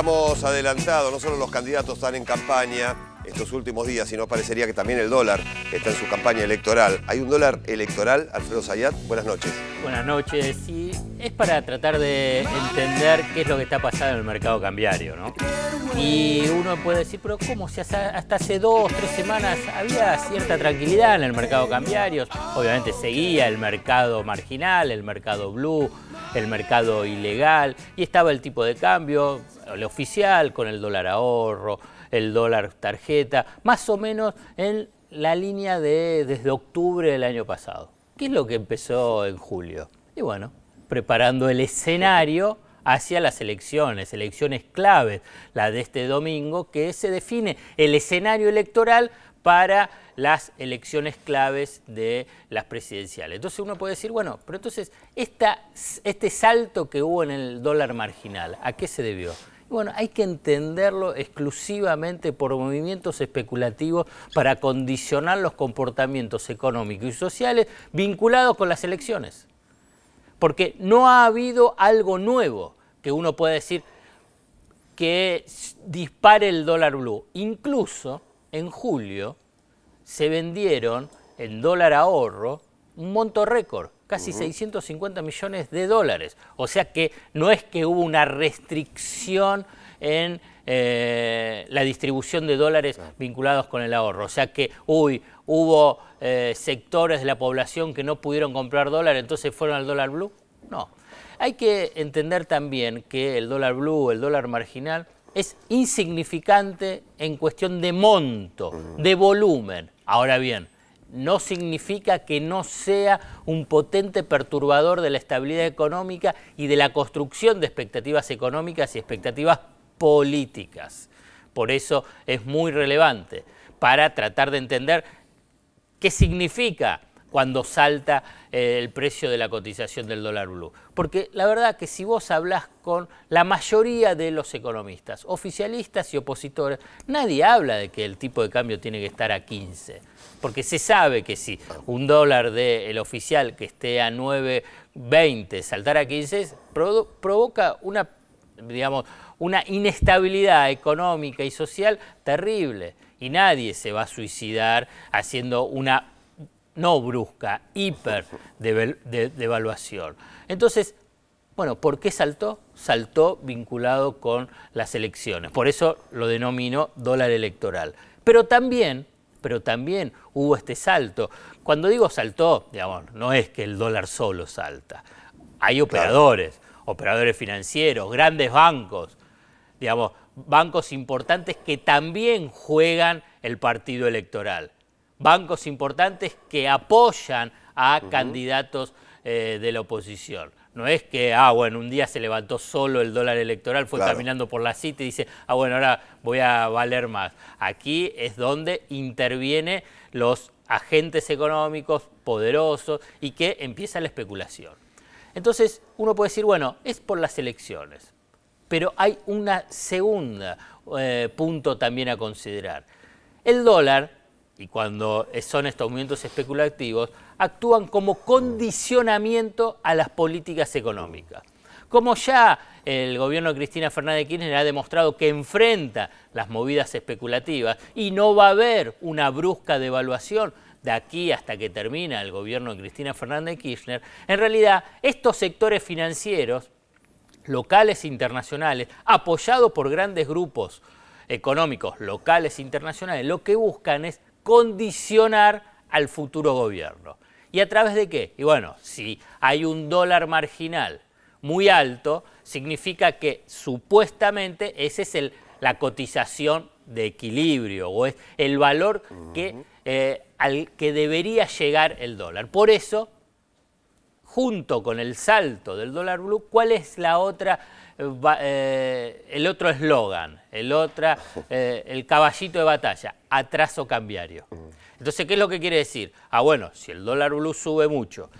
Estamos adelantados, no solo los candidatos están en campaña, estos últimos días, si no parecería que también el dólar está en su campaña electoral. Hay un dólar electoral, Alfredo Zayat, buenas noches. Buenas noches, y es para tratar de entender qué es lo que está pasando en el mercado cambiario, ¿no? Y uno puede decir, pero ¿cómo? Si hasta hace dos, tres semanas había cierta tranquilidad en el mercado cambiario, obviamente seguía el mercado marginal, el mercado blue, el mercado ilegal, y estaba el tipo de cambio, el oficial con el dólar ahorro, el dólar tarjeta, más o menos en la línea de desde octubre del año pasado. ¿Qué es lo que empezó en julio? Y bueno, preparando el escenario hacia las elecciones, elecciones claves, la de este domingo, que se define el escenario electoral para las elecciones claves de las presidenciales. Entonces uno puede decir, bueno, pero entonces este salto que hubo en el dólar marginal, ¿a qué se debió? Bueno, hay que entenderlo exclusivamente por movimientos especulativos para condicionar los comportamientos económicos y sociales vinculados con las elecciones. Porque no ha habido algo nuevo que uno pueda decir que dispare el dólar blue. Incluso en julio se vendieron en dólar ahorro un monto récord, casi 650 millones de dólares. O sea que no es que hubo una restricción en eh, la distribución de dólares vinculados con el ahorro. O sea que, uy, hubo eh, sectores de la población que no pudieron comprar dólares, entonces fueron al dólar blue. No. Hay que entender también que el dólar blue, el dólar marginal, es insignificante en cuestión de monto, de volumen. Ahora bien, no significa que no sea un potente perturbador de la estabilidad económica y de la construcción de expectativas económicas y expectativas políticas. Por eso es muy relevante para tratar de entender qué significa cuando salta eh, el precio de la cotización del dólar blue. Porque la verdad que si vos hablas con la mayoría de los economistas, oficialistas y opositores, nadie habla de que el tipo de cambio tiene que estar a 15. Porque se sabe que si un dólar del oficial que esté a 9,20 saltar a 15, provoca una, digamos, una inestabilidad económica y social terrible. Y nadie se va a suicidar haciendo una no brusca, hiper devaluación. Entonces, bueno, ¿por qué saltó? Saltó vinculado con las elecciones. Por eso lo denomino dólar electoral. Pero también, pero también hubo este salto. Cuando digo saltó, digamos, no es que el dólar solo salta. Hay operadores, operadores financieros, grandes bancos, digamos, bancos importantes que también juegan el partido electoral bancos importantes que apoyan a candidatos eh, de la oposición. No es que, ah, bueno, un día se levantó solo el dólar electoral, fue caminando por la cita y dice, ah, bueno, ahora voy a valer más. Aquí es donde intervienen los agentes económicos poderosos y que empieza la especulación. Entonces, uno puede decir, bueno, es por las elecciones, pero hay un segundo eh, punto también a considerar. El dólar y cuando son estos movimientos especulativos, actúan como condicionamiento a las políticas económicas. Como ya el gobierno de Cristina Fernández Kirchner ha demostrado que enfrenta las movidas especulativas y no va a haber una brusca devaluación de aquí hasta que termina el gobierno de Cristina Fernández Kirchner, en realidad estos sectores financieros locales e internacionales, apoyados por grandes grupos económicos locales e internacionales, lo que buscan es condicionar al futuro gobierno. ¿Y a través de qué? Y bueno, si hay un dólar marginal muy alto, significa que supuestamente esa es el, la cotización de equilibrio o es el valor que, eh, al que debería llegar el dólar. Por eso, junto con el salto del dólar blue, ¿cuál es la otra eh, el otro eslogan, el, otra, eh, el caballito de batalla, atraso cambiario. Mm. Entonces, ¿qué es lo que quiere decir? Ah, bueno, si el dólar blue sube mucho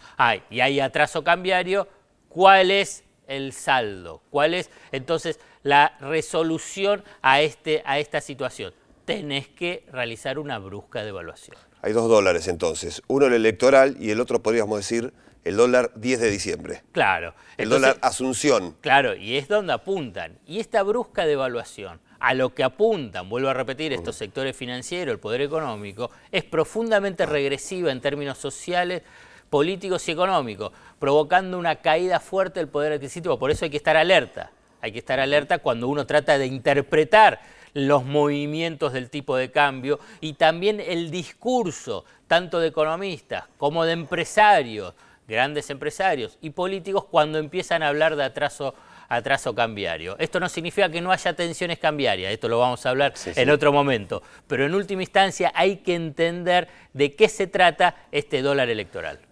y hay atraso cambiario, ¿cuál es el saldo? ¿Cuál es entonces la resolución a, este, a esta situación? Tenés que realizar una brusca devaluación. Hay dos dólares entonces, uno el electoral y el otro podríamos decir el dólar 10 de diciembre. Claro. El dólar Asunción. Claro, y es donde apuntan. Y esta brusca devaluación, a lo que apuntan, vuelvo a repetir, estos sectores financieros, el poder económico, es profundamente regresiva en términos sociales, políticos y económicos, provocando una caída fuerte del poder adquisitivo. Por eso hay que estar alerta. Hay que estar alerta cuando uno trata de interpretar los movimientos del tipo de cambio y también el discurso, tanto de economistas como de empresarios, grandes empresarios y políticos cuando empiezan a hablar de atraso atraso cambiario. Esto no significa que no haya tensiones cambiarias, esto lo vamos a hablar en otro momento, pero en última instancia hay que entender de qué se trata este dólar electoral.